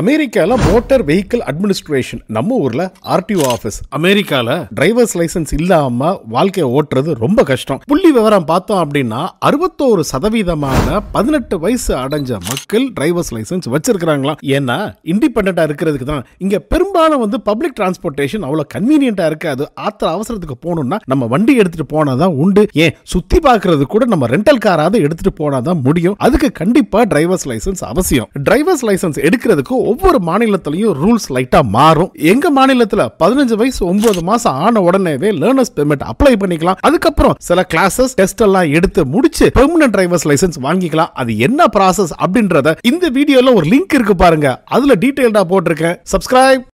அமெரிக்காவில் motor vehicle administration நம்ம ஊரில் ஆர்டிஓ ஆஃபீஸ் அமெரிக்காவில் டிரைவர்ஸ் லைசன்ஸ் இல்லாமல் வாழ்க்கையை ஓட்டுறது ரொம்ப கஷ்டம் புள்ளி விவரம் பார்த்தோம் அப்படின்னா அறுபத்தோரு சதவீதமான பதினெட்டு வயசு அடைஞ்ச மக்கள் டிரைவர்ஸ் லைசன்ஸ் வச்சிருக்கிறாங்களாம் ஏன்னா இண்டிபெண்ட்டாக இருக்கிறதுக்கு தான் இங்கே பெரும்பாலும் வந்து பப்ளிக் டிரான்ஸ்போர்ட்டேஷன் அவ்வளோ கன்வீனியண்ட்டாக இருக்காது ஆத்திர அவசரத்துக்கு போகணும்னா நம்ம வண்டி எடுத்துகிட்டு போனால் தான் உண்டு ஏன் சுற்றி பார்க்கறது கூட நம்ம ரெண்டல் காராவது எடுத்துகிட்டு போனால் தான் முடியும் அதுக்கு கண்டிப்பாக டிரைவர்ஸ் லைசன்ஸ் அவசியம் டிரைவர்ஸ் லைசன்ஸ் எடுக்கிறதுக்கு ஒவ்வொரு மாநிலத்திலையும் ரூல்ஸ் லைட்டாக மாறும் எங்கள் மாநிலத்தில் பதினஞ்சு வயசு ஒன்பது மாதம் ஆன உடனேவே லேர்னர்ஸ் பெர்மிட் அப்ளை பண்ணிக்கலாம் அதுக்கப்புறம் சில கிளாஸஸ் டெஸ்ட் எல்லாம் எடுத்து முடிச்சு பெர்மனன்ட் டிரைவர்ஸ் லைசன்ஸ் வாங்கிக்கலாம் அது என்ன ப்ராசஸ் அப்படின்றத இந்த வீடியோவில் ஒரு லிங்க் இருக்கு பாருங்க அதில் டீட்டெயில்டாக போட்டிருக்கேன் சப்ஸ்கிரைப்